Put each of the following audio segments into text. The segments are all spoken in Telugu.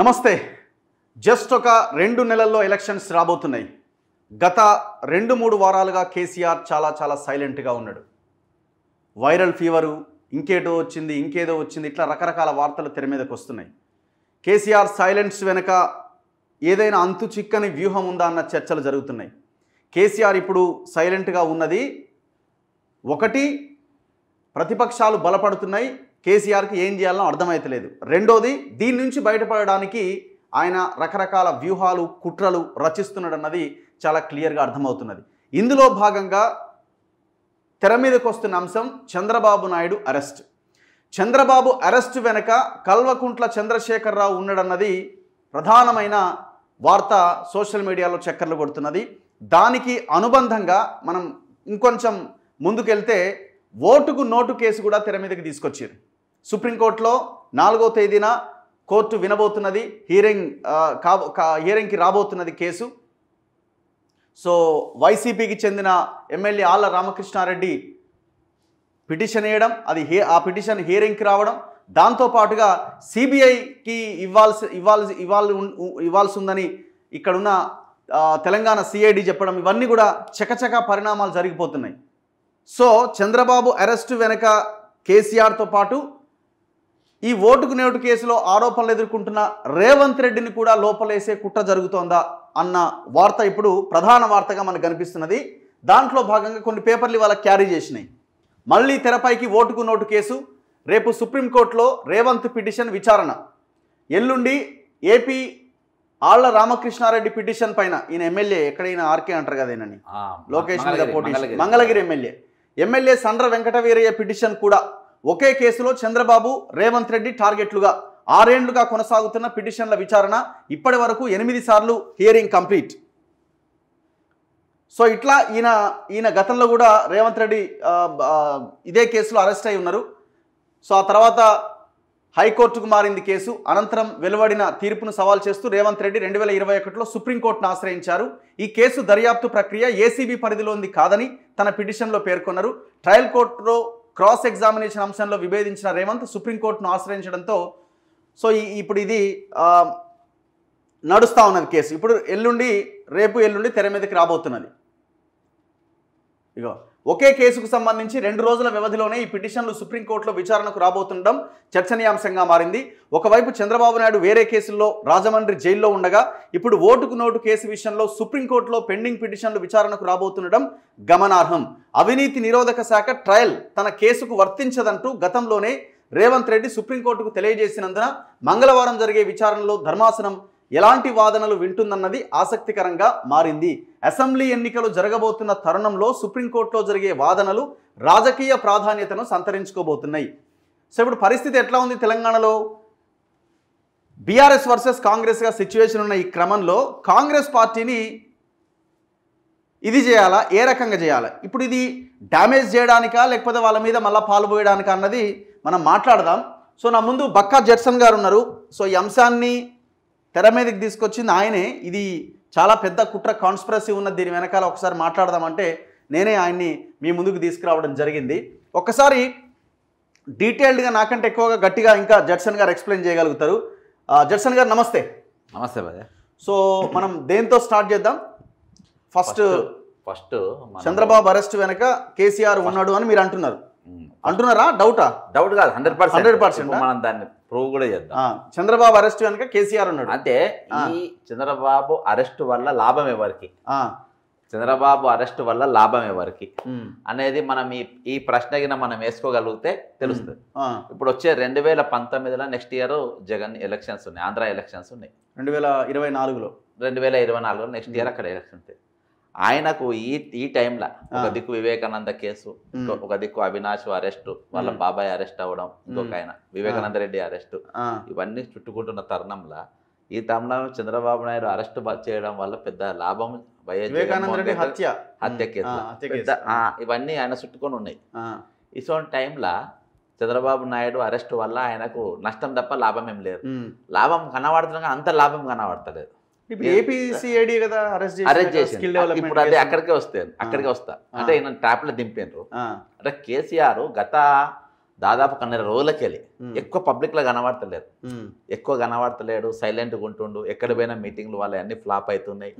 నమస్తే జస్ట్ ఒక రెండు నెలల్లో ఎలక్షన్స్ రాబోతున్నాయి గత రెండు మూడు వారాలుగా కేసీఆర్ చాలా చాలా సైలెంట్గా ఉన్నాడు వైరల్ ఫీవరు ఇంకేటో వచ్చింది ఇంకేదో వచ్చింది ఇట్లా రకరకాల వార్తలు తెర మీదకి వస్తున్నాయి కేసీఆర్ సైలెంట్స్ వెనుక ఏదైనా అంతు చిక్కని వ్యూహం ఉందా అన్న చర్చలు జరుగుతున్నాయి కేసీఆర్ ఇప్పుడు సైలెంట్గా ఉన్నది ఒకటి ప్రతిపక్షాలు బలపడుతున్నాయి కేసీఆర్కి ఏం చేయాలో అర్థమైతలేదు రెండోది దీని నుంచి బయటపడడానికి ఆయన రకరకాల వ్యూహాలు కుట్రలు రచిస్తున్నాడన్నది చాలా క్లియర్గా అర్థమవుతున్నది ఇందులో భాగంగా తెర మీదకు వస్తున్న అంశం చంద్రబాబు నాయుడు అరెస్ట్ చంద్రబాబు అరెస్ట్ వెనక కల్వకుంట్ల చంద్రశేఖరరావు ఉన్నాడన్నది ప్రధానమైన వార్త సోషల్ మీడియాలో చక్కర్లు కొడుతున్నది దానికి అనుబంధంగా మనం ఇంకొంచెం ముందుకెళ్తే ఓటుకు నోటు కేసు కూడా తెర మీదకి తీసుకొచ్చారు సుప్రీంకోర్టులో నాలుగో తేదీన కోర్టు వినబోతున్నది హీరింగ్ కాబో హీరింగ్కి రాబోతున్నది కేసు సో వైసీపీకి చెందిన ఎమ్మెల్యే ఆళ్ళ రామకృష్ణారెడ్డి పిటిషన్ వేయడం అది హీ ఆ పిటిషన్ హీరింగ్కి రావడం దాంతోపాటుగా సిబిఐకి ఇవ్వాల్సి ఇవ్వాల్సి ఇవ్వాలి ఇవ్వాల్సి ఉందని ఇక్కడున్న తెలంగాణ సిఐడి చెప్పడం ఇవన్నీ కూడా చకచక పరిణామాలు జరిగిపోతున్నాయి సో చంద్రబాబు అరెస్టు వెనక కేసీఆర్తో పాటు ఈ ఓటుకు నేటు కేసులో ఆరోపణలు ఎదుర్కొంటున్న రేవంత్ రెడ్డిని కూడా లోపలేసే కుట్ర జరుగుతోందా అన్న వార్త ఇప్పుడు ప్రధాన వార్తగా మనకు కనిపిస్తున్నది దాంట్లో భాగంగా కొన్ని పేపర్లు ఇవాళ క్యారీ చేసినాయి మళ్ళీ తెరపైకి ఓటుకు నోటు కేసు రేపు సుప్రీంకోర్టులో రేవంత్ పిటిషన్ విచారణ ఎల్లుండి ఏపీ ఆళ్ల రామకృష్ణారెడ్డి పిటిషన్ పైన ఈయన ఎమ్మెల్యే ఎక్కడైనా ఆర్కే అంటారు కదేనని లోకేష్ మీద పోటీ Mangalagiri MLA MLA Sandra Venkataveeraiah petition కూడా ఒకే కేసులో చంద్రబాబు రేవంత్ రెడ్డి టార్గెట్లుగా ఆరేండ్లుగా కొనసాగుతున్న పిటిషన్ల విచారణ ఇప్పటి వరకు ఎనిమిది సార్లు హియరింగ్ కంప్లీట్ సో ఇట్లా ఈయన ఈయన గతంలో కూడా రేవంత్ రెడ్డి ఇదే కేసులో అరెస్ట్ అయి ఉన్నారు సో ఆ తర్వాత హైకోర్టుకు మారింది కేసు అనంతరం వెలువడిన తీర్పును సవాల్ చేస్తూ రేవంత్ రెడ్డి రెండు వేల ఇరవై ఒకటిలో సుప్రీంకోర్టును ఆశ్రయించారు ఈ కేసు దర్యాప్తు ప్రక్రియ ఏసీబీ పరిధిలో ఉంది కాదని తన పిటిషన్లో పేర్కొన్నారు ట్రయల్ కోర్టులో క్రాస్ ఎగ్జామినేషన్ అంశంలో విభేదించిన రేవంత్ సుప్రీంకోర్టును ఆశ్రయించడంతో సో ఇప్పుడు ఇది నడుస్తూ ఉన్నది కేసు ఇప్పుడు ఎల్లుండి రేపు ఎల్లుండి తెర మీదకి రాబోతున్నది ఇగో ఒకే కేసుకు సంబంధించి రెండు రోజుల వ్యవధిలోనే ఈ పిటిషన్లు సుప్రీంకోర్టులో విచారణకు రాబోతుండడం చర్చనీయాంశంగా మారింది ఒకవైపు చంద్రబాబు నాయుడు వేరే కేసుల్లో రాజమండ్రి జైల్లో ఉండగా ఇప్పుడు ఓటుకు నోటు కేసు విషయంలో సుప్రీంకోర్టులో పెండింగ్ పిటిషన్లు విచారణకు రాబోతుండడం గమనార్హం అవినీతి నిరోధక శాఖ ట్రయల్ తన కేసుకు వర్తించదంటూ గతంలోనే రేవంత్ రెడ్డి సుప్రీంకోర్టుకు తెలియజేసినందున మంగళవారం జరిగే విచారణలో ధర్మాసనం ఎలాంటి వాదనలు వింటుందన్నది ఆసక్తికరంగా మారింది అసెంబ్లీ ఎన్నికలు జరగబోతున్న తరుణంలో సుప్రీంకోర్టులో జరిగే వాదనలు రాజకీయ ప్రాధాన్యతను సంతరించుకోబోతున్నాయి సో ఇప్పుడు పరిస్థితి ఎట్లా ఉంది తెలంగాణలో బీఆర్ఎస్ వర్సెస్ కాంగ్రెస్గా సిచ్యువేషన్ ఉన్న ఈ క్రమంలో కాంగ్రెస్ పార్టీని ఇది చేయాలా ఏ రకంగా చేయాలా ఇప్పుడు ఇది డ్యామేజ్ చేయడానికా లేకపోతే వాళ్ళ మీద మళ్ళీ పాల్పోయడానికా అన్నది మనం మాట్లాడదాం సో నా ముందు బక్కా జెట్సన్ గారు ఉన్నారు సో ఈ అంశాన్ని తెర మీదకి తీసుకొచ్చింది ఆయనే ఇది చాలా పెద్ద కుట్ర కాన్స్పిరసీ ఉన్నది దీని వెనకాల ఒకసారి మాట్లాడదామంటే నేనే ఆయన్ని మీ ముందుకు తీసుకురావడం జరిగింది ఒకసారి డీటెయిల్డ్గా నాకంటే ఎక్కువగా గట్టిగా ఇంకా జడ్సన్ గారు ఎక్స్ప్లెయిన్ చేయగలుగుతారు జడ్సన్ గారు నమస్తే నమస్తే భయ సో మనం దేంతో స్టార్ట్ చేద్దాం ఫస్ట్ ఫస్ట్ చంద్రబాబు అరెస్ట్ వెనక కేసీఆర్ ఉన్నాడు అని మీరు అంటున్నారు అంటున్నారా డౌటా డౌట్ కాదు హండ్రెడ్ పర్సెంట్ హండ్రెడ్ పర్సెంట్ మనం దాన్ని ప్రూవ్ కూడా చేద్దాం చంద్రబాబు అరెస్ట్ కనుక కేసీఆర్ ఉన్నాడు అంటే ఈ చంద్రబాబు అరెస్ట్ వల్ల లాభం ఎవరికి చంద్రబాబు అరెస్ట్ వల్ల లాభం ఎవరికి అనేది మనం ఈ ఈ ప్రశ్నగిన మనం వేసుకోగలిగితే తెలుస్తుంది ఇప్పుడు వచ్చే రెండు వేల పంతొమ్మిదిలో నెక్స్ట్ ఇయర్ జగన్ ఎలక్షన్స్ ఉన్నాయి ఆంధ్ర ఎలక్షన్స్ ఉన్నాయి రెండు వేల ఇరవై నాలుగులో రెండు వేల ఇరవై నాలుగులో నెక్స్ట్ ఇయర్ అక్కడ ఎలక్షన్స్ ఉంటాయి ఆయనకు ఈ ఈ టైంలో ఒక దిక్కు వివేకానంద కేసు ఒక దిక్కు అవినాష్ అరెస్ట్ వాళ్ళ బాబాయ్ అరెస్ట్ అవ్వడం ఇంకొక ఆయన వివేకానంద రెడ్డి అరెస్ట్ ఇవన్నీ చుట్టుకుంటున్న తరుణంలో ఈ తరుణం చంద్రబాబు నాయుడు అరెస్ట్ చేయడం వల్ల పెద్ద లాభం హత్య హత్య కేసు ఇవన్నీ ఆయన చుట్టుకొని ఉన్నాయి ఇటువంటి టైంలో చంద్రబాబు నాయుడు అరెస్ట్ వల్ల ఆయనకు నష్టం తప్ప లాభం ఏం లేదు లాభం కనబడుతున్నా అంత లాభం కనబడతలేదు ఇప్పుడు అదే అక్కడికే వస్తాను అక్కడికే వస్తా అంటే ఈయన ట్యాప్లో దింపారు అంటే కేసీఆర్ గత దాదాపు పన్నెండు రోజులకెళ్ళి ఎక్కువ పబ్లిక్లో కనబడతలేరు ఎక్కువ కనబడతలేడు సైలెంట్గా ఉంటుండు ఎక్కడ పోయినా మీటింగ్లు వాళ్ళు అన్ని ఫ్లాప్ అవుతున్నాయి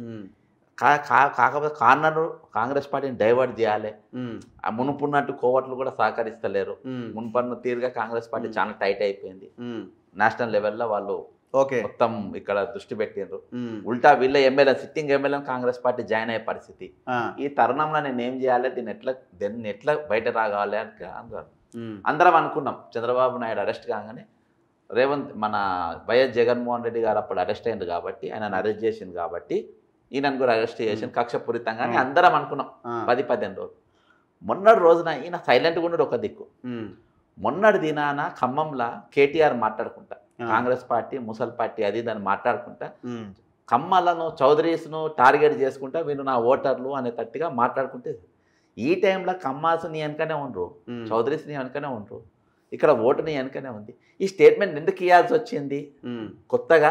కాకపోతే కార్నర్ కాంగ్రెస్ పార్టీని డైవర్ట్ చేయాలి మునుపున్నట్టు కోవట్లు కూడా సహకరిస్తలేరు మునుపన్న తీరుగా కాంగ్రెస్ పార్టీ చాలా టైట్ అయిపోయింది నేషనల్ లెవెల్లో వాళ్ళు ఓకే మొత్తం ఇక్కడ దృష్టి పెట్టిండ్రు ఉల్టా వీళ్ళ MLA sitting MLA Congress party join అయ్యే పరిస్థితి ఈ తరుణంలో నేను ఏం చేయాలి దీన్ని ఎట్లా దీన్ని ఎట్లా బయట రాగాలి అని అందరం అనుకున్నాం చంద్రబాబు నాయుడు అరెస్ట్ కాగానే రేవంత్ మన వైఎస్ జగన్మోహన్ రెడ్డి గారు అప్పుడు అరెస్ట్ అయింది కాబట్టి ఆయన అరెస్ట్ చేసింది కాబట్టి ఈయనను కూడా అరెస్ట్ చేసి పూరితంగా అందరం అనుకున్నాం పది పదిహేను రోజులు మొన్నటి రోజున ఈయన సైలెంట్గా ఉండడు ఒక దిక్కు మొన్నటి దినాన ఖమ్మంలో కేటీఆర్ మాట్లాడుకుంటా కాంగ్రెస్ పార్టీ ముసల్ పార్టీ అది దాన్ని మాట్లాడుకుంటా కమ్మలను చౌదరీస్ను టార్గెట్ చేసుకుంటా వీళ్ళు నా ఓటర్లు అనేటట్టుగా మాట్లాడుకుంటే ఈ టైంలో కమ్మాస్ నీ వెనకనే ఉండరు చౌదరీస్ నీ వెనకనే ఉండరు ఇక్కడ ఓటు నీ వెనకనే ఉంది ఈ స్టేట్మెంట్ ఎందుకు ఇవ్వాల్సి వచ్చింది కొత్తగా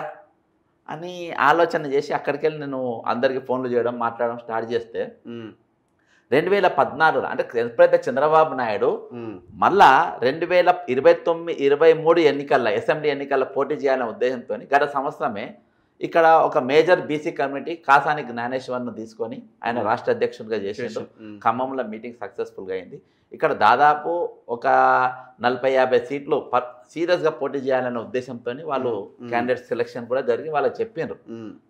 అని ఆలోచన చేసి అక్కడికి వెళ్ళి నేను అందరికీ ఫోన్లు చేయడం మాట్లాడడం స్టార్ట్ చేస్తే రెండు వేల పద్నాలుగులో అంటే ఎప్పుడైతే చంద్రబాబు నాయుడు మళ్ళా రెండు వేల ఇరవై తొమ్మిది ఇరవై మూడు ఎన్నికల్లో అసెంబ్లీ ఎన్నికల్లో పోటీ చేయాలనే ఉద్దేశంతో గత సంవత్సరమే ఇక్కడ ఒక మేజర్ బీసీ కమిటీ కాసాని జ్ఞానేశ్వర్ను తీసుకొని ఆయన రాష్ట్ర అధ్యక్షుడిగా చేసిండు ఖమ్మంలో మీటింగ్ సక్సెస్ఫుల్గా అయింది ఇక్కడ దాదాపు ఒక నలభై యాభై సీట్లు పర్ సీరియస్గా పోటీ చేయాలనే ఉద్దేశంతో వాళ్ళు క్యాండిడేట్ సెలెక్షన్ కూడా జరిగి వాళ్ళు చెప్పిండ్రు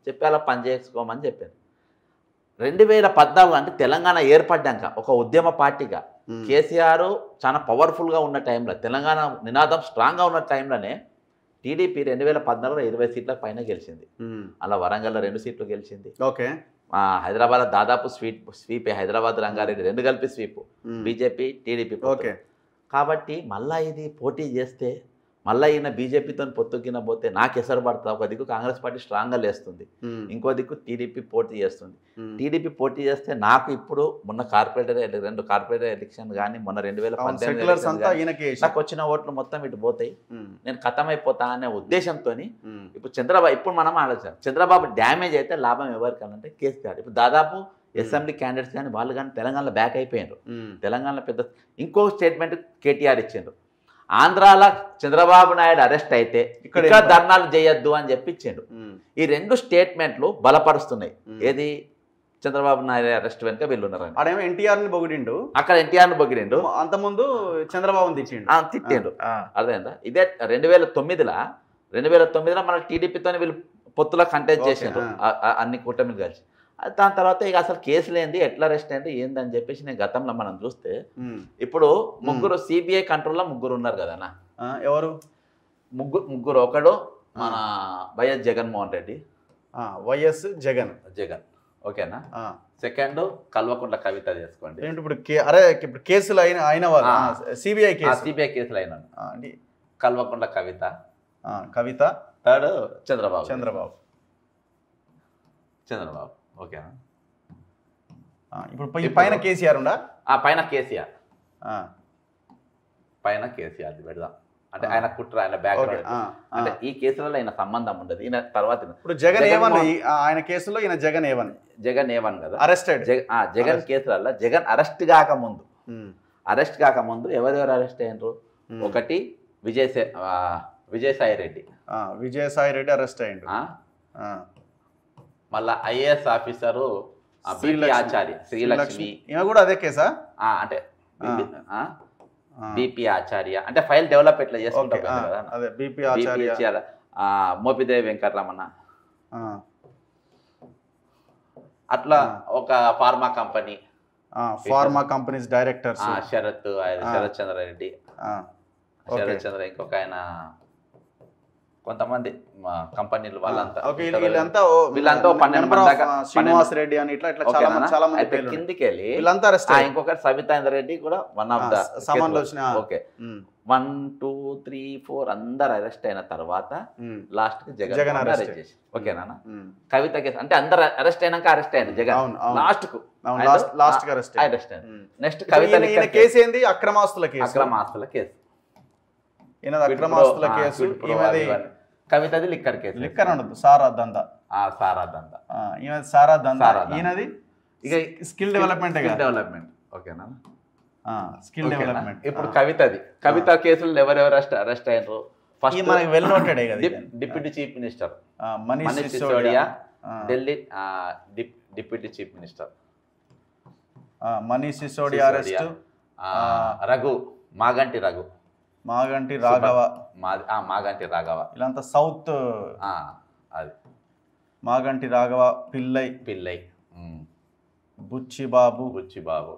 చెప్పి అలా పనిచేసుకోమని చెప్పారు రెండు వేల పద్నాలుగు అంటే తెలంగాణ ఏర్పడ్డాక ఒక ఉద్యమ పార్టీగా కేసీఆర్ చాలా పవర్ఫుల్గా ఉన్న టైంలో తెలంగాణ నినాదం స్ట్రాంగ్గా ఉన్న టైంలోనే టీడీపీ రెండు వేల పద్నాలుగులో ఇరవై సీట్ల పైన గెలిచింది అలా వరంగల్లో రెండు సీట్లు గెలిచింది ఓకే హైదరాబాద్ దాదాపు స్వీప్ స్వీప్ హైదరాబాద్ రంగారెడ్డి రెండు కలిపి స్వీప్ బీజేపీ టీడీపీ ఓకే కాబట్టి మళ్ళా ఇది పోటీ చేస్తే మళ్ళీ ఈయన బీజేపీతో పొత్తుకిన పోతే నాకు ఎసరు పడతా ఒక దిక్కు కాంగ్రెస్ పార్టీ స్ట్రాంగ్గా లేస్తుంది ఇంకో దిక్కు టీడీపీ పోటీ చేస్తుంది టీడీపీ పోటీ చేస్తే నాకు ఇప్పుడు మొన్న కార్పొరేటర్ రెండు కార్పొరేటర్ ఎలక్షన్ కానీ మొన్న రెండు వేల నాకు వచ్చిన ఓట్లు మొత్తం ఇటు పోతాయి నేను అయిపోతా అనే ఉద్దేశంతో ఇప్పుడు చంద్రబాబు ఇప్పుడు మనం ఆలోచన చంద్రబాబు డ్యామేజ్ అయితే లాభం ఎవరికి అంటే కేసీఆర్ ఇప్పుడు దాదాపు అసెంబ్లీ క్యాండిడేట్స్ కానీ వాళ్ళు కానీ తెలంగాణలో బ్యాక్ అయిపోయారు తెలంగాణలో పెద్ద ఇంకో స్టేట్మెంట్ కేటీఆర్ ఇచ్చిండ్రు ఆంధ్రాల చంద్రబాబు నాయుడు అరెస్ట్ అయితే ఇక్కడ ధర్నాలు చేయొద్దు అని చెప్పించాడు ఈ రెండు స్టేట్మెంట్లు బలపరుస్తున్నాయి ఏది చంద్రబాబు నాయుడు అరెస్ట్ వెనుక వెళ్ళున్నారు ని అక్కడ ఎన్టీఆర్ ని బొగిడిండు అంతకుముందు చంద్రబాబుని తిట్టిండు తిట్టిండు అర్థమైందా ఇదే రెండు వేల తొమ్మిదిలా రెండు వేల తొమ్మిదిలో మన టీడీపీతో వీళ్ళు పొత్తులో కంటెస్ట్ చేసారు అన్ని కూటమిలు కలిసి దాని తర్వాత ఇక అసలు కేసులు ఏంది ఎట్లా అరెస్ట్ అయింది ఏందని చెప్పేసి నేను గతంలో మనం చూస్తే ఇప్పుడు ముగ్గురు సిబిఐ కంట్రోల్లో ముగ్గురు ఉన్నారు కదనా ఎవరు ముగ్గురు ముగ్గురు ఒకడు మన వైఎస్ జగన్మోహన్ రెడ్డి వైఎస్ జగన్ జగన్ ఓకేనా సెకండ్ కల్వకుండ కవిత చేసుకోండి ఇప్పుడు అరే ఇప్పుడు కేసులు అయిన అయిన సిబిఐ కేసు సిబిఐ కేసులు అయిన కల్వకుండ కవిత కవిత థర్డ్ చంద్రబాబు చంద్రబాబు చంద్రబాబు ఓకేనా ఇప్పుడు పైన కేసీఆర్ ఉండా పైన కేసీఆర్ పైన కేసీఆర్ పెడదాం అంటే ఆయన కుట్ర ఆయన బ్యాక్గ్రౌండ్ అంటే ఈ కేసులలో ఆయన సంబంధం ఉండదు ఈయన తర్వాత ఇప్పుడు జగన్ ఏవన్ ఆయన కేసులో ఈయన జగన్ ఏవన్ జగన్ ఏవన్ కదా అరెస్టెడ్ జగన్ కేసులలో జగన్ అరెస్ట్ కాకముందు అరెస్ట్ hmm. కాకముందు ఎవరెవరు అరెస్ట్ అయ్యారు hmm. ఒకటి విజయసాయి విజయసాయి రెడ్డి విజయసాయి రెడ్డి అరెస్ట్ అయ్యిండు మళ్ళా ఐఏఎస్ ఆఫీసరు ఆచార్య శ్రీలక్ష్మి కూడా అదే కేసా అంటే బిపి ఆచార్య అంటే ఫైల్ డెవలప్ ఎట్లా చేసుకుంటారు మోపిదేవి వెంకట్రామన్న అట్లా ఒక pharma company pharma companies directors Sarath Sarath Chandra Reddy Sarath Chandra ఇంకొక ఆయన కొంతమంది కంపెనీలు వాళ్ళంతా వీళ్ళంతా వీళ్ళంతా పన్నెండు శ్రీనివాస్ రెడ్డి అని ఇట్లా ఇట్లా చాలా చాలా మంది కిందికి వెళ్ళి వీళ్ళంతా ఇంకొకటి సవితాంద్ర రెడ్డి కూడా వన్ ఆఫ్ ద సమన్ okay one two three four అందరు అరెస్ట్ అయిన తర్వాత లాస్ట్ కి జగన్ జగన్ అరెస్ట్ చేసి ఓకేనా కవిత కేసు అంటే అందరు అరెస్ట్ అయినాక అరెస్ట్ అయింది జగన్ లాస్ట్ కు last arrest arrest next Kavitha case ఏంది అక్రమాస్తుల కేసు అక్రమాస్తుల కేసు ఈయనది అక్రమాస్తుల కేసు ఈమెది కవితది లిక్కర్ కేసు లిక్కర్ ఉండదు సారా దందా సారా దందా ఈమెది సారా దందా ఈయనది ఇక స్కిల్ డెవలప్మెంట్ డెవలప్మెంట్ ఓకేనా స్కిల్ డెవలప్మెంట్ ఇప్పుడు కవితది కవిత కేసులు ఎవరెవరు అరెస్ట్ అరెస్ట్ అయ్యారు ఫస్ట్ మనకి well noted deputy chief minister Manish Sisodia Delhi deputy chief minister Manish Sisodia arrest Raghu Maganti Raghu Maganti Raghava Maganti Raghava ఇలా అంతా సౌత్ అది మాగంటి రాఘవ పిల్లై పిల్లై బుచ్చి బుచ్చి బుచ్చిబాబు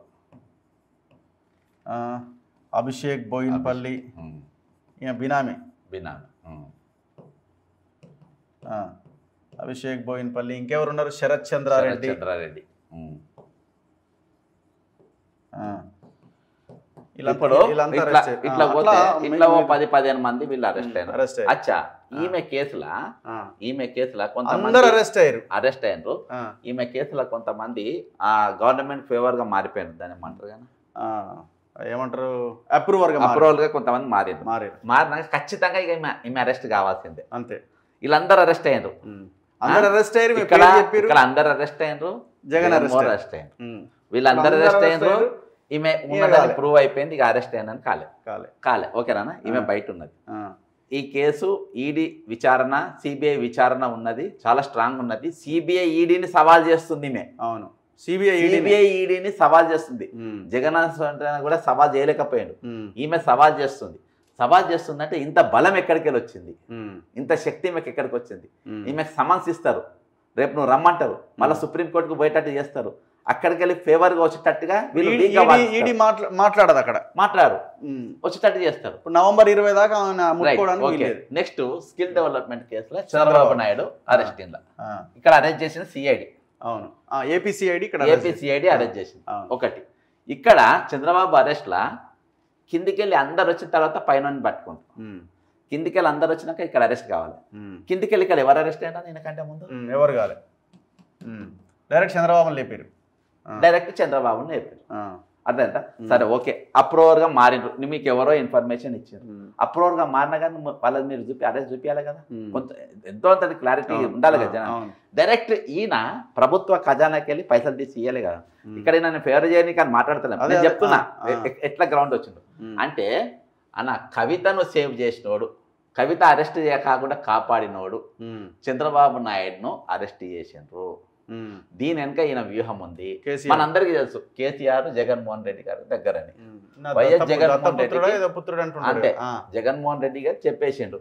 అభిషేక్ బోయిన్పల్లి బినామి బినామి అభిషేక్ బోయిన్పల్లి ఇంకెవరున్నారు శరత్ చంద్రారెడ్డి చంద్రారెడ్డి ఇట్లా ఇట్లా పది పదిహేను మంది వీళ్ళు అరెస్ట్ అయ్యారు hmm, అచ్చా ఈమె కేసులా ఈమె కేసులా కొంత అరెస్ట్ అయ్యారు అరెస్ట్ అయ్యారు ఈమె కేసులో కొంతమంది ఆ గవర్నమెంట్ ఫేవర్ గా మారిపోయారు దాని ఏమంటారు కానీ ఏమంటారు అప్రూవర్ గా అప్రూవల్ గా కొంతమంది మారింది మారారు మారినాక ఖచ్చితంగా ఇక ఈమె అరెస్ట్ కావాల్సిందే అంతే వీళ్ళందరూ అరెస్ట్ hmm. అయ్యారు అందరు అరెస్ట్ అయ్యారు ఇక్కడ అందరు అరెస్ట్ అయ్యారు జగన్ అరెస్ట్ అరెస్ట్ అయ్యారు వీళ్ళందరూ అరెస్ట్ అయ్యారు ఈమె ఉన్నది ప్రూవ్ అయిపోయింది ఇక అరెస్ట్ అయ్యానని కాలే కాలే కాలే ఓకేనా ఈమె బయట ఉన్నది ఈ కేసు ఈడీ విచారణ సిబిఐ విచారణ ఉన్నది చాలా స్ట్రాంగ్ ఉన్నది సిబిఐ ఈడీని సవాల్ చేస్తుంది ఈమె అవును సిబిఐ సిబిఐ ఈడీని సవాల్ చేస్తుంది జగన్నాథ్ కూడా సవాల్ చేయలేకపోయాడు ఈమె సవాల్ చేస్తుంది సవాల్ చేస్తుందంటే ఇంత బలం ఎక్కడికి వచ్చింది ఇంత శక్తి ఈమెకి ఎక్కడికి వచ్చింది ఈమెకు సమన్స్ ఇస్తారు రేపు నువ్వు రమ్మంటారు మళ్ళీ సుప్రీంకోర్టుకు పోయేటట్టు చేస్తారు అక్కడికి వెళ్ళి ఫేవర్గా వచ్చేటట్టుగా వీళ్ళు మాట్లాడదు అక్కడ మాట్లాడు వచ్చేటట్టు చేస్తారు నవంబర్ ఇరవై దాకా నెక్స్ట్ స్కిల్ డెవలప్మెంట్ కేసులో Chandrababu Naidu arrest ah. ah. ఇక్కడ అరెస్ట్ చేసిన సిఐడి అవును ఏపీసీఐడి ఇక్కడ ఏపీసీఐడి అరెస్ట్ చేసింది ah. ఒకటి ఇక్కడ చంద్రబాబు అరెస్ట్లా కిందికి వెళ్ళి అందరు వచ్చిన తర్వాత పైన పట్టుకుంటాం కిందికి వెళ్ళి అందరు వచ్చినాక ఇక్కడ అరెస్ట్ కావాలి కిందికి వెళ్ళి ఇక్కడ ఎవరు అరెస్ట్ అయినా కంటే ముందు ఎవరు కావాలి డైరెక్ట్ చంద్రబాబు లేపారు డైరెక్ట్ చంద్రబాబుని చెప్పారు అర్థమైందా సరే ఓకే గా మారిండ్రు మీకు ఎవరో ఇన్ఫర్మేషన్ ఇచ్చారు గా మారినా కానీ వాళ్ళని మీరు చూపి అరెస్ట్ చూపించాలి కదా కొంత ఎంతో అంత క్లారిటీ ఉండాలి కదా డైరెక్ట్ ఈయన ప్రభుత్వ ఖజానాకి వెళ్ళి పైసలు తీసి ఇవ్వాలి కదా ఇక్కడ నన్ను ఫేవర్ చేయని కానీ మాట్లాడతాను నేను చెప్తున్నా ఎట్లా గ్రౌండ్ వచ్చిండు అంటే అన్న కవితను సేవ్ చేసినోడు కవిత అరెస్ట్ కాకుండా కాపాడినోడు చంద్రబాబు నాయుడును అరెస్ట్ చేసిండ్రు దీని వెనక ఈయన వ్యూహం ఉంది మనందరికి తెలుసు కేసీఆర్ జగన్మోహన్ రెడ్డి గారి దగ్గర వైఎస్ జగన్మోహన్ రెడ్డి అంటే జగన్మోహన్ రెడ్డి గారు చెప్పేసిండు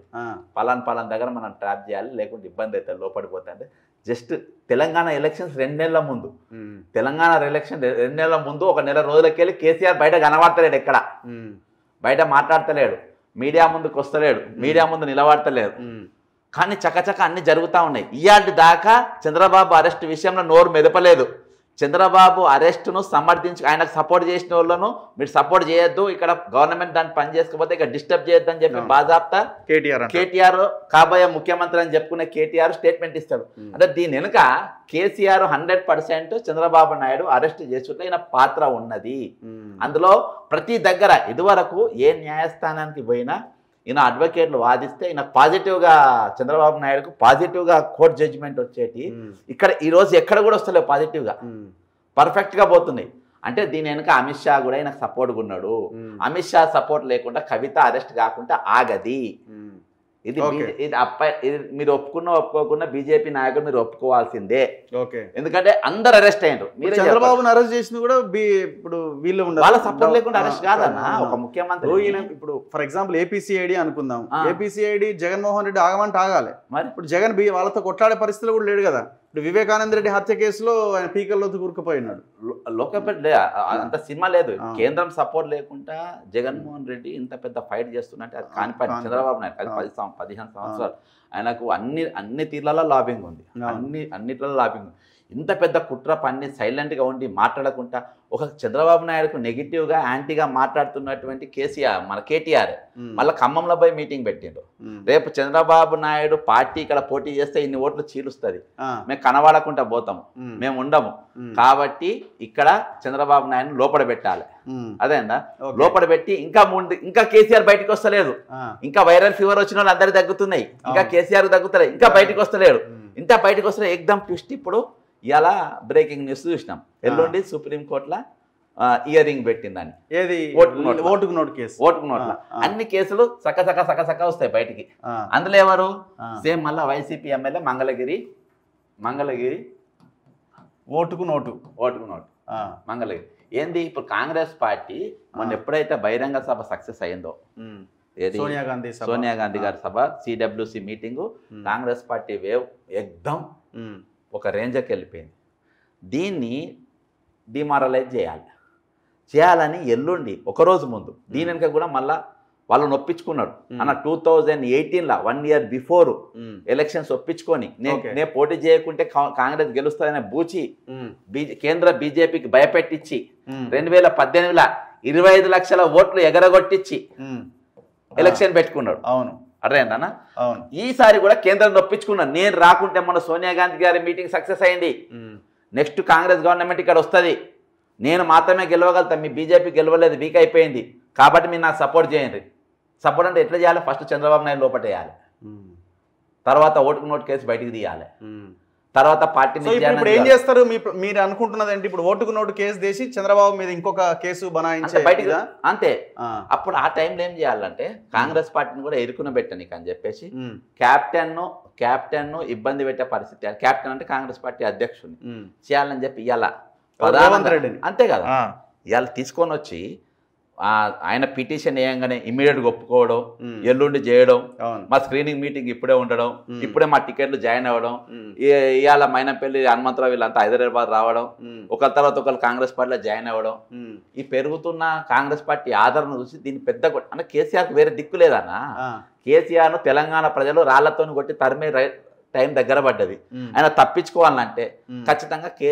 పలాన్ పలాన్ దగ్గర మనం ట్రాప్ చేయాలి లేకుంటే ఇబ్బంది అవుతుంది లోపడిపోతుంది జస్ట్ తెలంగాణ ఎలక్షన్స్ రెండు నెలల ముందు తెలంగాణ ఎలక్షన్ రెండు నెలల ముందు ఒక నెల వెళ్ళి కేసీఆర్ బయట కనబడతలేడు ఎక్కడ బయట మాట్లాడతలేడు మీడియా ముందుకు వస్తలేడు మీడియా ముందు నిలబడతలేదు కానీ చకచక అన్ని జరుగుతూ ఉన్నాయి ఇయాటి దాకా చంద్రబాబు అరెస్ట్ విషయంలో నోరు మెదపలేదు చంద్రబాబు అరెస్టును సమర్థించి ఆయనకు సపోర్ట్ చేసిన వాళ్ళను మీరు సపోర్ట్ చేయొద్దు ఇక్కడ గవర్నమెంట్ దాన్ని పని చేసుకోకపోతే ఇక్కడ డిస్టర్బ్ చేయొద్దు అని చెప్పి బాజాప్తా కేటీఆర్ కేటీఆర్ కాబోయే ముఖ్యమంత్రి అని చెప్పుకునే కేటీఆర్ స్టేట్మెంట్ ఇస్తాడు అంటే దీని వెనుక KCR hundred percent Chandrababu Naidu arrest చేసుకుంటే ఈయన పాత్ర ఉన్నది అందులో ప్రతి దగ్గర ఇదివరకు ఏ న్యాయస్థానానికి పోయినా ఈయన అడ్వకేట్లు వాదిస్తే ఈయన పాజిటివ్గా చంద్రబాబు నాయుడుకు పాజిటివ్గా కోర్ట్ జడ్జిమెంట్ వచ్చేటి ఇక్కడ ఈరోజు ఎక్కడ కూడా వస్తలేవు పాజిటివ్గా పర్ఫెక్ట్గా పోతున్నాయి అంటే దీని వెనుక అమిత్ షా కూడా ఈయనకు సపోర్ట్గా ఉన్నాడు అమిత్ షా సపోర్ట్ లేకుండా కవిత అరెస్ట్ కాకుండా ఆగది ఇది ఇది అప్ప ఇది మీరు ఒప్పుకున్నా ఒప్పుకోకుండా బీజేపీ నాయకుడు మీరు ఒప్పుకోవాల్సిందే ఓకే ఎందుకంటే అందరు అరెస్ట్ అయ్యారు మీరు చంద్రబాబును అరెస్ట్ చేసిన కూడా ఇప్పుడు వీళ్ళు వాళ్ళ సపోర్ట్ లేకుండా అరెస్ట్ కాదన్న ఒక ముఖ్యమంత్రి ఇప్పుడు ఫర్ ఎగ్జాంపుల్ ఏపీసీఐడి అనుకుందాం ఏపీసీఐడి జగన్మోహన్ రెడ్డి ఆగమంటే ఆగాలి మరి ఇప్పుడు జగన్ వాళ్ళతో కొట్లాడే పరిస్థితులు కూడా లేడు కదా ఇప్పుడు వివేకానంద రెడ్డి హత్య కేసులో ఆయన పీకల్లో కూరుకుపోయినాడు అంత సినిమా లేదు కేంద్రం సపోర్ట్ లేకుండా జగన్మోహన్ రెడ్డి ఇంత పెద్ద ఫైట్ చేస్తున్నట్టు అది కానిపడి చంద్రబాబు నాయుడు పది పదిహేను సంవత్సరాలు ఆయనకు అన్ని అన్ని తీర్లలో లాభింగ్ ఉంది అన్ని అన్నిట్లలో లాభింగ్ ఉంది ఇంత పెద్ద కుట్ర పన్ని సైలెంట్గా ఉండి మాట్లాడకుండా ఒక చంద్రబాబు నాయుడుకు నెగిటివ్గా యాంటీగా మాట్లాడుతున్నటువంటి కేసీఆర్ మన కేటీఆర్ మళ్ళీ ఖమ్మంలో పోయి మీటింగ్ పెట్టిండు రేపు చంద్రబాబు నాయుడు పార్టీ ఇక్కడ పోటీ చేస్తే ఇన్ని ఓట్లు చీలుస్తుంది మేము కనబడకుండా పోతాము మేము ఉండము కాబట్టి ఇక్కడ చంద్రబాబు నాయుడు లోపల పెట్టాలి అదేందా లోపల పెట్టి ఇంకా ముందు ఇంకా కేసీఆర్ బయటకు వస్తలేదు ఇంకా వైరల్ ఫీవర్ వచ్చిన వాళ్ళు అందరు తగ్గుతున్నాయి ఇంకా కేసీఆర్ తగ్గుతలేదు ఇంకా బయటకు వస్తలేడు ఇంత బయటకు వస్తే ఎగ్జామ్ ట్విస్ట్ ఇప్పుడు ఇలా బ్రేకింగ్ న్యూస్ చూసినాం ఎల్లుండి సుప్రీంకోర్టులో ఇయరింగ్ పెట్టిందని ఏది ఓటుకు నోటు కేసు ఓటుకు నోట్ల అన్ని కేసులు సకసక సకసక వస్తాయి బయటికి అందులో ఎవరు సేమ్ మళ్ళీ వైసీపీ ఎమ్మెల్యే మంగళగిరి మంగళగిరి ఓటుకు నోటు ఓటుకు నోటు మంగళగిరి ఏంది ఇప్పుడు కాంగ్రెస్ పార్టీ మొన్న ఎప్పుడైతే బహిరంగ సభ సక్సెస్ అయిందో సోనియా గాంధీ సోనియా గాంధీ గారి సభ CWC meeting Congress party wave ఎగ్దం ఒక రేంజర్కి వెళ్ళిపోయింది దీన్ని డిమారలైజ్ చేయాలి చేయాలని ఎల్లుండి ఒకరోజు ముందు దీని వెనుక కూడా మళ్ళా వాళ్ళు నొప్పించుకున్నాడు అన్న టూ థౌజండ్ ఎయిటీన్లో వన్ ఇయర్ బిఫోర్ ఎలక్షన్స్ ఒప్పించుకొని నేను పోటీ చేయకుంటే కాంగ్రెస్ గెలుస్తుందనే బూచి కేంద్ర బీజేపీకి భయపెట్టించి రెండు వేల పద్దెనిమిదిలో ఇరవై ఐదు లక్షల ఓట్లు ఎగరగొట్టించి ఎలక్షన్ పెట్టుకున్నాడు అవును అర్థమైందన్న ఈసారి కూడా కేంద్రం నొప్పించుకున్నా నేను రాకుంటే మన సోనియా గాంధీ గారి మీటింగ్ సక్సెస్ అయింది నెక్స్ట్ కాంగ్రెస్ గవర్నమెంట్ ఇక్కడ వస్తుంది నేను మాత్రమే గెలవగలుగుతాను మీ బీజేపీ గెలవలేదు వీక్ అయిపోయింది కాబట్టి మీరు నాకు సపోర్ట్ చేయండి సపోర్ట్ అంటే ఎట్లా చేయాలి ఫస్ట్ చంద్రబాబు నాయుడు వేయాలి తర్వాత ఓటుకు నోటు కేసు బయటికి తీయాలి తర్వాత పార్టీ ఇప్పుడు ఏం చేస్తారు మీరు అనుకుంటున్నది అంటే ఇప్పుడు ఓటుకు నోటు కేసు చేసి చంద్రబాబు మీద ఇంకొక కేసు బనాయించే బయట అంతే అప్పుడు ఆ టైంలో ఏం చేయాలంటే కాంగ్రెస్ పార్టీని కూడా ఎరుకున పెట్టనీకి అని చెప్పేసి క్యాప్టెన్ క్యాప్టెన్ ఇబ్బంది పెట్టే పరిస్థితి క్యాప్టెన్ అంటే కాంగ్రెస్ పార్టీ అధ్యక్షుడు చేయాలని చెప్పి ఇలా అంతే కదా ఇవాళ తీసుకొని వచ్చి ఆయన పిటిషన్ వేయంగానే ఇమీడియట్గా ఒప్పుకోవడం ఎల్లుండి చేయడం మా స్క్రీనింగ్ మీటింగ్ ఇప్పుడే ఉండడం ఇప్పుడే మా టికెట్లు జాయిన్ అవ్వడం ఇవాళ మైనంపల్లి హనుమంతరావు వీళ్ళంతా హైదరాబాద్ రావడం ఒకరి తర్వాత ఒకరు కాంగ్రెస్ పార్టీలో జాయిన్ అవ్వడం ఈ పెరుగుతున్న కాంగ్రెస్ పార్టీ ఆదరణ చూసి దీన్ని పెద్ద అంటే కేసీఆర్కి వేరే దిక్కు లేదన్నా కేసీఆర్ను తెలంగాణ ప్రజలు రాళ్లతో కొట్టి తరిమే టైం దగ్గర పడ్డది ఆయన తప్పించుకోవాలంటే ఖచ్చితంగా కే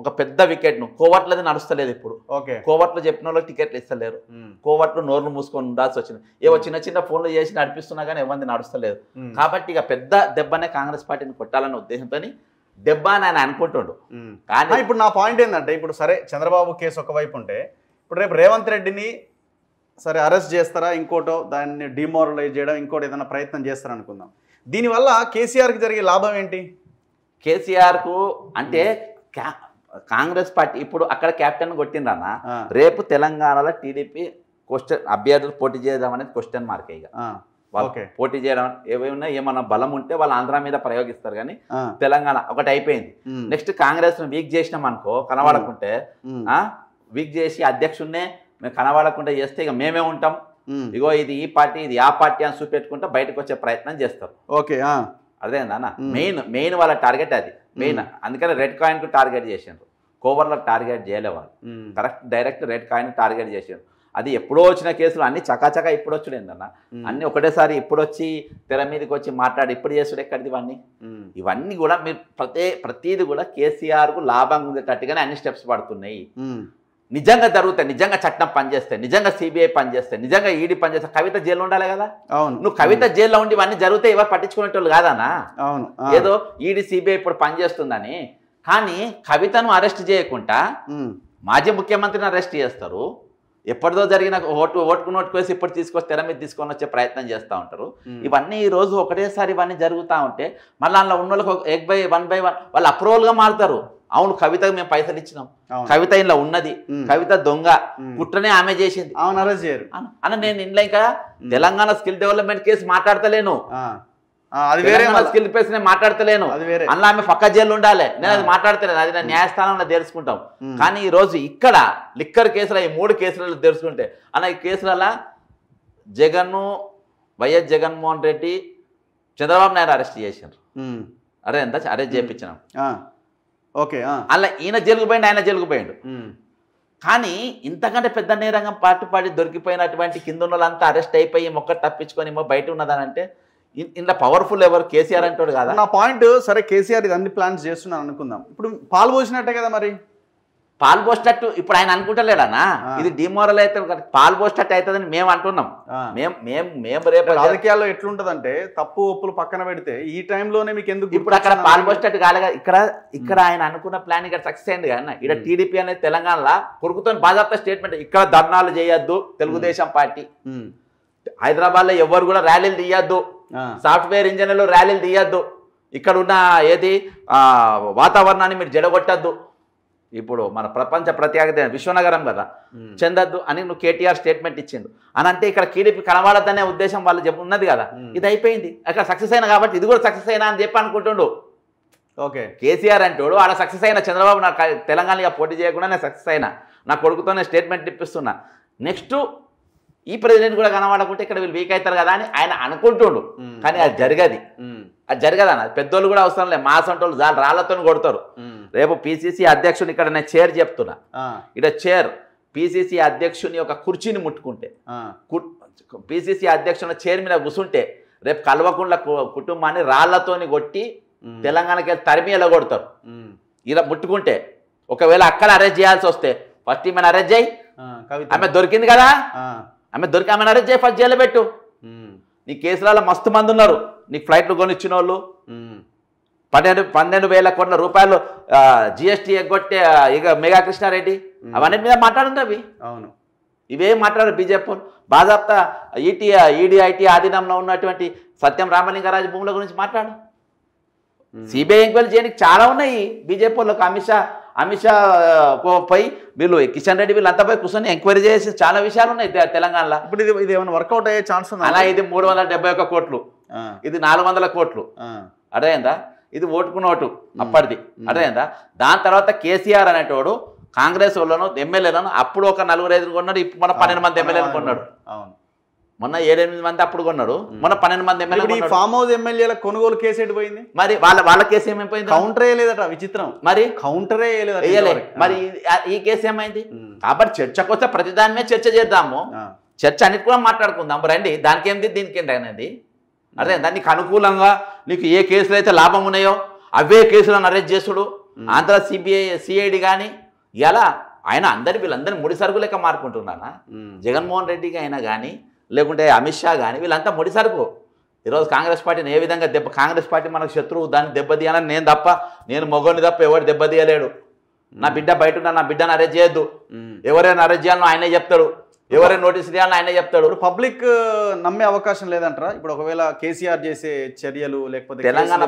ఒక పెద్ద వికెట్ ను అది నడుస్తలేదు ఇప్పుడు కోవట్లు చెప్పిన వాళ్ళకి టికెట్లు ఇస్తలేరు కోవట్లు నోర్లు మూసుకొని ఉండాల్సి వచ్చింది ఏవో చిన్న చిన్న ఫోన్లు చేసి నడిపిస్తున్నా కానీ ఇవ్వండి నడుస్తలేదు కాబట్టి ఇక పెద్ద దెబ్బనే కాంగ్రెస్ పార్టీని కొట్టాలనే ఉద్దేశంతో దెబ్బ అని ఆయన అనుకుంటుండు కానీ ఇప్పుడు నా పాయింట్ ఏంటంటే ఇప్పుడు సరే చంద్రబాబు కేసు ఒకవైపు ఉంటే ఇప్పుడు రేపు రేవంత్ రెడ్డిని సరే అరెస్ట్ చేస్తారా ఇంకోటో దాన్ని డిమోరలైజ్ చేయడం ఇంకోటి ఏదైనా ప్రయత్నం చేస్తారా అనుకుందాం దీనివల్ల కేసీఆర్కి జరిగే లాభం ఏంటి కేసీఆర్కు అంటే కాంగ్రెస్ పార్టీ ఇప్పుడు అక్కడ క్యాప్టెన్ కొట్టిండ్రన్న రేపు తెలంగాణలో టీడీపీ క్వశ్చన్ అభ్యర్థులు పోటీ చేద్దాం అనేది క్వశ్చన్ మార్క్ ఇక వాళ్ళు పోటీ చేయడం ఏమైనా ఏమన్నా బలం ఉంటే వాళ్ళు ఆంధ్ర మీద ప్రయోగిస్తారు కానీ తెలంగాణ ఒకటి అయిపోయింది నెక్స్ట్ కాంగ్రెస్ వీక్ చేసినాం అనుకో కనబడకుంటే వీక్ చేసి అధ్యక్షున్నే మేము కనబడకుండా చేస్తే ఇక మేమే ఉంటాం ఇగో ఇది ఈ పార్టీ ఇది ఆ పార్టీ అని చూపెట్టుకుంటే బయటకు వచ్చే ప్రయత్నం చేస్తారు ఓకే నాన్న మెయిన్ మెయిన్ వాళ్ళ టార్గెట్ అది మెయిన్ అందుకని రెడ్ కాయిన్కు టార్గెట్ చేసారు కోవర్లకు టార్గెట్ చేయలేవారు correct direct red coin target చేసారు అది ఎప్పుడో వచ్చిన కేసులు అన్ని చకాచకా ఇప్పుడు వచ్చుడు అన్ని ఒకటేసారి ఇప్పుడు వచ్చి తెర మీదకి వచ్చి మాట్లాడి ఇప్పుడు చేస్తాడు ఎక్కడిది ఇవన్నీ ఇవన్నీ కూడా మీరు ప్రతి ప్రతిది కూడా కేసీఆర్ కు లాభంగా ఉండేటట్టుగానే అన్ని స్టెప్స్ పడుతున్నాయి నిజంగా జరుగుతాయి నిజంగా చట్టం పనిచేస్తాయి నిజంగా సిబిఐ పనిచేస్తాయి నిజంగా ఈడీ e పనిచేస్తే కవిత జైల్లో ఉండాలి కదా అవును నువ్వు కవిత జైల్లో ఉండి ఇవన్నీ జరిగితే ఎవరు పట్టించుకునేటోళ్ళు కాదనా అవును ఏదో ఈడీ e సిబిఐ ఇప్పుడు పనిచేస్తుందని కానీ కవితను అరెస్ట్ చేయకుండా మాజీ ముఖ్యమంత్రిని అరెస్ట్ చేస్తారు ఎప్పటిదో జరిగిన ఓటు ఓటుకు నోటుకు వేసి ఇప్పుడు తీసుకొచ్చి తెర మీద తీసుకొని వచ్చే ప్రయత్నం చేస్తూ ఉంటారు ఇవన్నీ ఈ రోజు ఒకటేసారి ఇవన్నీ జరుగుతూ ఉంటే మళ్ళీ అందులో ఉన్న వాళ్ళకి ఒక ఎగ్ బై వన్ బై వన్ వాళ్ళు అప్రూవల్గా మారుతారు అవును కవితకు మేము పైసలు ఇచ్చినాం కవిత ఇంట్లో ఉన్నది కవిత దొంగ కుట్రనే ఆమె చేసింది అవును అరెస్ట్ చేయరు అన్న నేను ఇంట్లో ఇంకా తెలంగాణ స్కిల్ డెవలప్మెంట్ కేసు మాట్లాడతలేను అది వేరే స్కిల్ పేస్ నేను మాట్లాడతలేను అందులో ఆమె పక్క జైలు ఉండాలి నేను అది మాట్లాడతలేను అది నేను న్యాయస్థానంలో తెలుసుకుంటాం కానీ ఈ రోజు ఇక్కడ లిక్కర్ కేసులు ఈ మూడు కేసులలో తెలుసుకుంటే అన్న ఈ కేసులలో జగన్ వైఎస్ జగన్మోహన్ రెడ్డి చంద్రబాబు నాయుడు అరెస్ట్ చేశారు అరే ఎంత అరెస్ట్ చేయించినాం ఓకే అలా ఈయన జైలుకు పోయిండు ఆయన జైలుకు పోయిండు కానీ ఇంతకంటే పెద్ద నేరంగం పాటు పాడి దొరికిపోయినటువంటి కింద ఉన్న వాళ్ళంతా అరెస్ట్ అయిపోయి మొక్క తప్పించుకొని ఏమో బయట అంటే ఇంత పవర్ఫుల్ ఎవరు కేసీఆర్ అంటాడు కదా నా పాయింట్ సరే కేసీఆర్ ఇది అన్ని ప్లాన్స్ చేస్తున్నాను అనుకుందాం ఇప్పుడు పోసినట్టే కదా మరి పాలు పోసినట్టు ఇప్పుడు ఆయన అనుకుంటలేడా ఇది డిమోరల్ అయితే పాలు పోసినట్టు అవుతుందని మేము అంటున్నాం మేము మేము మేము రేపు రాజకీయాల్లో ఎట్లుంటదంటే తప్పు ఒప్పులు పక్కన పెడితే ఈ టైంలోనే మీకు ఎందుకు ఇప్పుడు అక్కడ పాలు పోసినట్టు కాలేగా ఇక్కడ ఇక్కడ ఆయన అనుకున్న ప్లాన్ ఇక్కడ సక్సెస్ అయింది కదా ఇక్కడ టీడీపీ అనేది తెలంగాణలో కొడుకుతో బాధాప్త స్టేట్మెంట్ ఇక్కడ ధర్నాలు చేయొద్దు తెలుగుదేశం పార్టీ హైదరాబాద్ లో ఎవరు కూడా ర్యాలీలు తీయద్దు సాఫ్ట్వేర్ ఇంజనీర్లు ర్యాలీలు తీయద్దు ఇక్కడ ఉన్న ఏది వాతావరణాన్ని మీరు జడగొట్టద్దు ఇప్పుడు మన ప్రపంచ ప్రత్యేకత విశ్వనగరం కదా చెందద్దు అని నువ్వు కేటీఆర్ స్టేట్మెంట్ ఇచ్చిండు అని అంటే ఇక్కడ టీడీపీ కనబడద్దనే ఉద్దేశం వాళ్ళు చెప్పు ఉన్నది కదా ఇది అయిపోయింది అక్కడ సక్సెస్ అయినా కాబట్టి ఇది కూడా సక్సెస్ అయినా అని చెప్పి అనుకుంటుండు ఓకే కేసీఆర్ అంటాడు ఆడ సక్సెస్ అయిన చంద్రబాబు నా తెలంగాణగా పోటీ చేయకుండా నేను సక్సెస్ అయినా నా కొడుకుతోనే స్టేట్మెంట్ ఇప్పిస్తున్నా నెక్స్ట్ ఈ ప్రెసిడెంట్ కూడా కనబడకుంటే ఇక్కడ వీళ్ళు వీక్ అవుతారు కదా అని ఆయన అనుకుంటుండు కానీ అది జరగది అది జరగదు అన్న పెద్దోళ్ళు కూడా అవసరం లేదు మాసంటోళ్ళు వాళ్ళు రాళ్లతో కొడతారు రేపు పిసిసి అధ్యక్షుని ఇక్కడ నేను చైర్ చెప్తున్నా ఇక్కడ చైర్ పిసిసి అధ్యక్షుని యొక్క కుర్చీని ముట్టుకుంటే పిసిసి అధ్యక్షుని చైర్ మీద కూసుంటే రేపు కల్వకుండా కుటుంబాన్ని రాళ్లతోని కొట్టి తెలంగాణకి వెళ్ళి తరిమి కొడతారు ఇలా ముట్టుకుంటే ఒకవేళ అక్కడ అరెస్ట్ చేయాల్సి వస్తే ఫస్ట్ ఈమెను అరెస్ట్ చేయి ఆమె దొరికింది కదా ఆమె దొరికి ఆమెను అరెస్ట్ చేయి ఫస్ట్ జైలు పెట్టు నీ కేసులలో మస్తు మంది ఉన్నారు నీకు ఫ్లైట్లు కొనిచ్చిన వాళ్ళు పన్నెండు పన్నెండు వేల కోట్ల రూపాయలు జిఎస్టీ ఎగ్గొట్టే ఇక మెగా కృష్ణారెడ్డి అవన్నీ మీద అవి అవును ఇవేం మాట్లాడారు బీజేపీ బాజాప్తా ఈటీ ఈడీఐటీ ఆధీనంలో ఉన్నటువంటి సత్యం రామలింగరాజు భూముల గురించి మాట్లాడు సిబిఐ ఎంక్వైరీ చేయడానికి చాలా ఉన్నాయి బీజేపీ అమిత్ షా అమిత్ షా పై వీళ్ళు కిషన్ రెడ్డి వీళ్ళంతాపై కూర్చొని ఎంక్వైరీ చేసి చాలా విషయాలు ఉన్నాయి తెలంగాణలో ఇప్పుడు ఇది ఏమైనా వర్కౌట్ అయ్యే ఛాన్స్ ఉంది అలా ఇది మూడు వందల డెబ్బై ఒక్క కోట్లు ఇది నాలుగు వందల కోట్లు అర్థమైందా ఇది ఓటుకున్న ఓటు అప్పటిది అర్థమైందా దాని తర్వాత కేసీఆర్ అనేటోడు కాంగ్రెస్ వాళ్ళను ఎమ్మెల్యేలను అప్పుడు ఒక నలుగురు ఐదుగురు కొన్నాడు ఇప్పుడు మన పన్నెండు మంది ఎమ్మెల్యేలు కొన్నాడు అవును మొన్న ఏడెనిమిది మంది అప్పుడు కొన్నారు మొన్న పన్నెండు మంది ఎమ్మెల్యే ఫామ్ హౌస్ ఎమ్మెల్యేల కొనుగోలు కేసు ఎడిపోయింది మరి వాళ్ళ వాళ్ళ కేసు ఏమైపోయింది కౌంటర్ వేయలేదట విచిత్రం మరి కౌంటరే వేయలేదు మరి ఈ కేసు ఏమైంది కాబట్టి చర్చ కోసం ప్రతి దాని మీద చర్చ చేద్దాము చర్చ అన్నిటి కూడా మాట్లాడుకుందాం రండి దానికి ఏంది దీనికి ఏంటి అనేది అదే దానికి అనుకూలంగా నీకు ఏ కేసులు అయితే లాభం ఉన్నాయో అవే కేసులను అరెస్ట్ చేసుడు ఆంధ్ర సిబిఐ సిఐడి కానీ ఇలా ఆయన అందరి వీళ్ళందరినీ ముడి సరుకు లెక్క మారుకుంటున్నానా జగన్మోహన్ రెడ్డికి అయినా కానీ లేకుంటే అమిత్ షా కానీ వీళ్ళంతా ముడి సరుకు ఈరోజు కాంగ్రెస్ పార్టీని ఏ విధంగా దెబ్బ కాంగ్రెస్ పార్టీ మనకు శత్రువు దాన్ని దెబ్బతీయాలని నేను తప్ప నేను మొగోని తప్ప ఎవరు దెబ్బతీయలేడు నా బిడ్డ బయట ఉన్నా నా బిడ్డను అరెస్ట్ చేయొద్దు ఎవరైనా అరెస్ట్ చేయాలని ఆయనే చెప్తాడు ఎవరైనా నోటీస్ చేయాలని ఆయనే చెప్తాడు పబ్లిక్ నమ్మే అవకాశం లేదంటారా ఇప్పుడు ఒకవేళ కేసీఆర్ చేసే చర్యలు లేకపోతే తెలంగాణ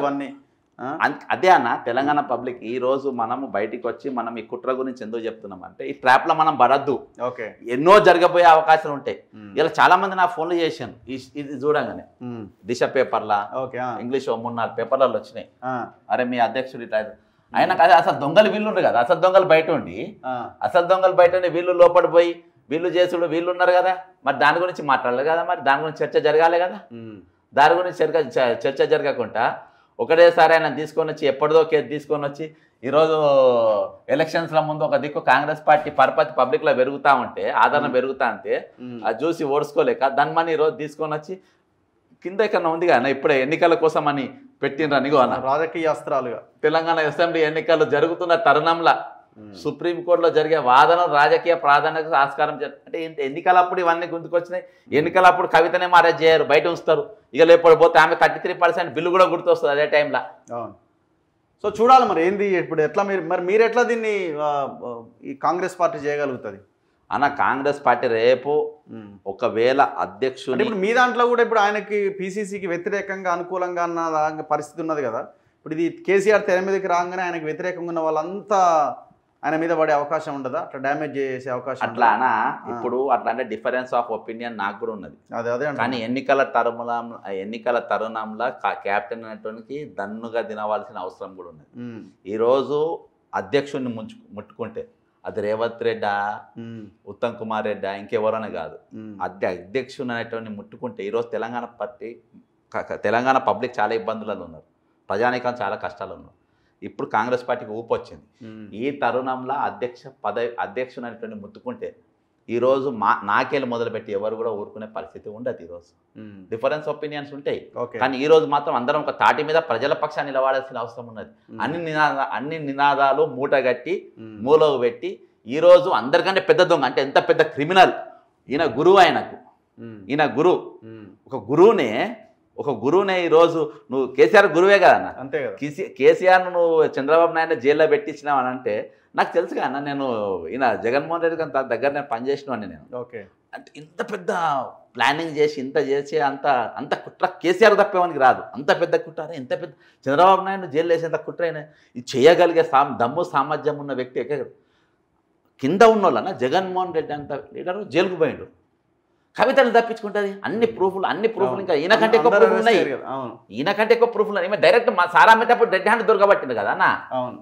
అదే అన్న తెలంగాణ పబ్లిక్ ఈ రోజు మనము బయటికి వచ్చి మనం ఈ కుట్ర గురించి ఎందుకు చెప్తున్నాం అంటే ఈ ట్రాప్ లో మనం పడద్దు ఓకే ఎన్నో జరగబోయే అవకాశాలు ఉంటాయి ఇలా చాలా మంది నా ఫోన్లు చేశాను ఇది చూడంగానే దిశ పేపర్లా ఇంగ్లీష్ మూడు నాలుగు పేపర్లలో వచ్చినాయి అరే మీ అధ్యక్షుడు ఇట్లా ఆయన కదా అసలు దొంగలు వీళ్ళు ఉండరు కదా అసలు దొంగలు బయట ఉండి అసలు దొంగలు బయట ఉండి వీళ్ళు లోపడిపోయి వీళ్ళు చేసుడు వీళ్ళు ఉన్నారు కదా మరి దాని గురించి మాట్లాడలేదు కదా మరి దాని గురించి చర్చ జరగాలి కదా దాని గురించి చర్చ జరగకుండా ఒకటేసారి ఆయన తీసుకొని వచ్చి ఎప్పటిదో కేసు తీసుకొని వచ్చి ఈరోజు ఎలక్షన్స్లో ముందు ఒక దిక్కు కాంగ్రెస్ పార్టీ పరపతి పబ్లిక్లో పెరుగుతా ఉంటే ఆదరణ పెరుగుతా ఉంటే అది చూసి ఓడ్చుకోలేక ధన్మని ఈరోజు తీసుకొని వచ్చి కింద ఎక్కడ ఉంది కానీ ఇప్పుడే ఎన్నికల కోసం అని పెట్టినరని అన్న రాజకీయ అస్త్రాలుగా తెలంగాణ అసెంబ్లీ ఎన్నికలు జరుగుతున్న తరుణంలో Hmm. సుప్రీంకోర్టులో జరిగే వాదనలు రాజకీయ ప్రాధాన్యత ఆస్కారం అంటే ఎన్నికల అప్పుడు ఇవన్నీ గుర్తుకొచ్చినాయి అప్పుడు కవితనే మారేజ్ చేయరు బయట ఉంచుతారు ఇక లేకపోతే పోతే ఆమె థర్టీ త్రీ పర్సెంట్ బిల్లు కూడా గుర్తొస్తుంది అదే టైంలో సో చూడాలి మరి ఏంది ఇప్పుడు ఎట్లా మీరు మరి మీరు ఎట్లా దీన్ని ఈ కాంగ్రెస్ పార్టీ చేయగలుగుతుంది అన్న కాంగ్రెస్ పార్టీ రేపు hmm. ఒకవేళ అధ్యక్షుడు ఇప్పుడు మీ దాంట్లో కూడా ఇప్పుడు ఆయనకి పీసీసీకి వ్యతిరేకంగా అనుకూలంగా అన్న పరిస్థితి ఉన్నది కదా ఇప్పుడు ఇది కేసీఆర్ తెర మీదకి రాగానే ఆయనకు వ్యతిరేకంగా ఉన్న వాళ్ళంతా ఆయన మీద పడే అవకాశం ఉండదా అట్లా డ్యామేజ్ చేసే అవకాశం అట్లానా ఇప్పుడు అట్లా అంటే డిఫరెన్స్ ఆఫ్ ఒపీనియన్ నాకు కూడా ఉన్నది అదే అదే కానీ ఎన్నికల తరుమల ఎన్నికల తరుణంలో క్యాప్టెన్ అనేటువంటి దన్నుగా తినవలసిన అవసరం కూడా ఉన్నది ఈరోజు అధ్యక్షుడిని ముంచు ముట్టుకుంటే అది రేవంత్ రెడ్డా ఉత్తమ్ కుమార్ రెడ్డా ఇంకెవరని కాదు అధ్య అధ్యక్షుని అనేటువంటి ముట్టుకుంటే ఈరోజు తెలంగాణ పార్టీ తెలంగాణ పబ్లిక్ చాలా ఇబ్బందులలో ఉన్నారు ప్రజానీకం చాలా కష్టాలు ఉన్నారు ఇప్పుడు కాంగ్రెస్ పార్టీకి ఊపు వచ్చింది ఈ తరుణంలో అధ్యక్ష పదవి అధ్యక్షుని అనేటువంటి ముత్తుకుంటే ఈరోజు మా నాకేళ్ళు మొదలుపెట్టి ఎవరు కూడా ఊరుకునే పరిస్థితి ఉండదు ఈరోజు డిఫరెన్స్ ఒపీనియన్స్ ఉంటాయి కానీ ఈ రోజు మాత్రం అందరం ఒక తాటి మీద ప్రజల పక్షాన్ని నిలబడాల్సిన అవసరం ఉన్నది అన్ని నినాద అన్ని నినాదాలు మూటగట్టి మూలవు పెట్టి ఈరోజు అందరికంటే పెద్ద దొంగ అంటే ఎంత పెద్ద క్రిమినల్ ఈయన గురువు ఆయనకు ఈయన గురువు ఒక గురువునే ఒక గురువునే ఈరోజు నువ్వు కేసీఆర్ గురువే కదా అన్న అంతే కదా కేసీఆర్ నువ్వు చంద్రబాబు నాయుడు జైల్లో పెట్టించినావు అని అంటే నాకు తెలుసు కానీ నేను ఈయన జగన్మోహన్ రెడ్డి కానీ దగ్గర నేను పనిచేసినవాడిని నేను ఓకే అంటే ఇంత పెద్ద ప్లానింగ్ చేసి ఇంత చేసి అంత అంత కుట్ర కేసీఆర్ తప్పేవానికి రాదు అంత పెద్ద కుట్ర ఇంత పెద్ద చంద్రబాబు నాయుడు జైలు వేసేంత కుట్ర అయినా ఇది చేయగలిగే సా దమ్ము సామర్థ్యం ఉన్న వ్యక్తి ఎక్కడ కింద ఉన్నోళ్ళన్న జగన్మోహన్ రెడ్డి అంత లీడరు జైలుకు పోయిండు కవితలు తప్పించుకుంటుంది అన్ని hmm. ప్రూఫ్లు అన్ని ప్రూఫ్లు ఇంకా ఈయనకంటే ఎక్కువ ప్రూఫ్లు ఉన్నాయి ఈయనకంటే ఎక్కువ ప్రూఫ్లు ఉన్నాయి డైరెక్ట్ మా సారా అమ్మేటప్పుడు రెడ్ హ్యాండ్ దొరకబట్టింది కదా అన్న అవును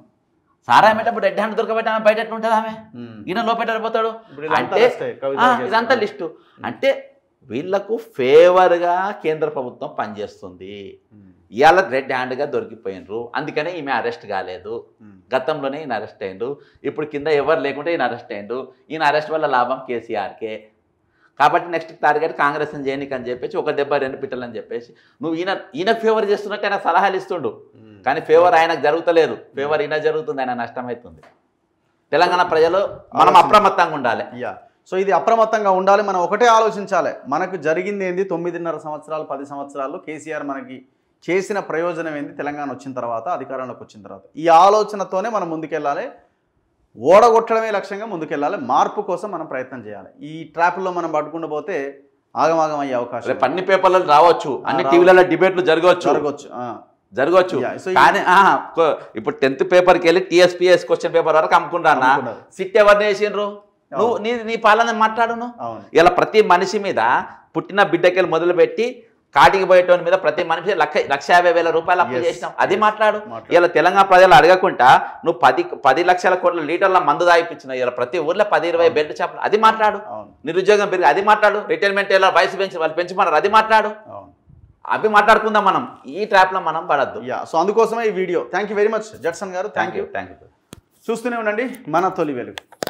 సారా అమ్మేటప్పుడు రెడ్ హ్యాండ్ దొరకబట్టి ఆమె బయట ఉంటుంది ఆమె hmm. ఈయన లోపెట్టబోతాడు అంటే ఇదంతా లిస్టు hmm. అంటే వీళ్లకు ఫేవర్గా కేంద్ర ప్రభుత్వం పనిచేస్తుంది ఇవాళ రెడ్ హ్యాండ్గా దొరికిపోయినరు అందుకనే ఈమె అరెస్ట్ కాలేదు గతంలోనే ఈయన అరెస్ట్ అయ్యిండు ఇప్పుడు కింద ఎవరు లేకుంటే ఈయన అరెస్ట్ అయ్యిండు ఈయన అరెస్ట్ వల్ల లాభం కేసీఆర్కే కాబట్టి నెక్స్ట్ టార్గెట్ కాంగ్రెస్ చేయనిక అని చెప్పేసి ఒక దెబ్బ రెండు పిట్టలు అని చెప్పేసి నువ్వు ఈయన ఈయన ఫేవర్ చేస్తున్నట్టు ఆయన సలహాలు ఇస్తుండు కానీ ఫేవర్ ఆయనకు జరుగుతలేదు ఫేవర్ ఈయన జరుగుతుంది ఆయన నష్టం అవుతుంది తెలంగాణ ప్రజలు మనం అప్రమత్తంగా ఉండాలి సో ఇది అప్రమత్తంగా ఉండాలి మనం ఒకటే ఆలోచించాలి మనకు జరిగింది ఏంది తొమ్మిదిన్నర సంవత్సరాలు పది సంవత్సరాలు కేసీఆర్ మనకి చేసిన ప్రయోజనం ఏంది తెలంగాణ వచ్చిన తర్వాత అధికారంలోకి వచ్చిన తర్వాత ఈ ఆలోచనతోనే మనం ముందుకెళ్ళాలి ఓడగొట్టడమే లక్ష్యంగా ముందుకెళ్ళాలి మార్పు కోసం మనం ప్రయత్నం చేయాలి ఈ ట్రాప్లో మనం పట్టుకుండా పోతే ఆగమాగం అయ్యే అవకాశం అన్ని పేపర్లలో రావచ్చు అన్ని టీవీలలో డిబేట్లు జరగవచ్చు జరగవచ్చు జరగవచ్చు కానీ ఇప్పుడు టెన్త్ పేపర్కి వెళ్ళి టీఎస్పీఎస్ క్వశ్చన్ పేపర్ వరకు అమ్ముకుంటానా సిట్ ఎవరిని వేసిండ్రు నువ్వు నీ నీ పాలన మాట్లాడును ఇలా ప్రతి మనిషి మీద పుట్టిన బిడ్డకెళ్ళి మొదలుపెట్టి కాటికి పోయేటోని మీద ప్రతి మనిషి లక్ష లక్ష యాభై వేల రూపాయలు అప్పు చేసినాం అది మాట్లాడు ఇలా తెలంగాణ ప్రజలు అడగకుండా నువ్వు పది పది లక్షల కోట్ల లీటర్ల మందు దాయిపించినావు ఇలా ప్రతి ఊర్లో పది ఇరవై బెడ్ చేపలు అది మాట్లాడు నిరుద్యోగం పెరిగి అది మాట్లాడు రిటైర్మెంట్ ఎలా వయసు పెంచి వాళ్ళు పెంచుమన్నారు అది మాట్లాడు అవి మాట్లాడుకుందాం మనం ఈ ట్రాప్లో మనం పడద్దు సో అందుకోసమే ఈ video thank very much Judson గారు థ్యాంక్ యూ థ్యాంక్ యూ చూస్తూనే ఉండండి మన తొలి వెలుగు